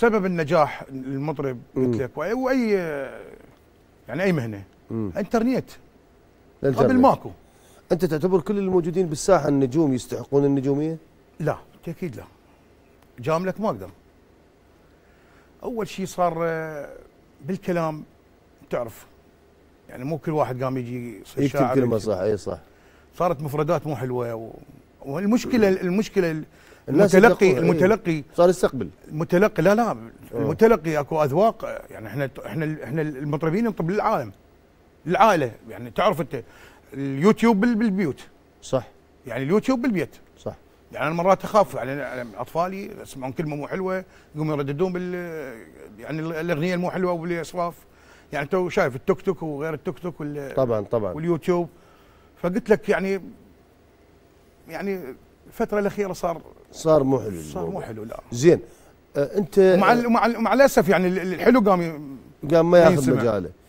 سبب النجاح المطرب قلت لك واي يعني اي مهنه انترنت قبل ماكو انت تعتبر كل الموجودين بالساحه النجوم يستحقون النجوميه؟ لا اكيد لا جاملك ما اقدر اول شيء صار آه، بالكلام تعرف يعني مو كل واحد قام يجي يكتب كلمه صح اي صح صارت مفردات مو حلوه و... والمشكله المشكله المتلقي المتلقي إيه. صار يستقبل المتلقي لا لا آه. المتلقي اكو اذواق يعني احنا احنا احنا المطربين نطرب للعالم العائله يعني تعرف انت اليوتيوب بالبيوت صح يعني اليوتيوب بالبيت صح يعني انا مرات اخاف يعني اطفالي يسمعون كلمه مو حلوه يقوم يرددون بال يعني الاغنيه المو حلوه وبالاصراف يعني تو شايف التيك توك وغير التيك توك طبعا طبعا واليوتيوب فقلت لك يعني يعني الفتره الاخيره صار صار مو حلو صار مو حلو لا زين آه انت مع الـ مع الـ مع الاسف يعني الحلو قام قام ما ياخذ مجاله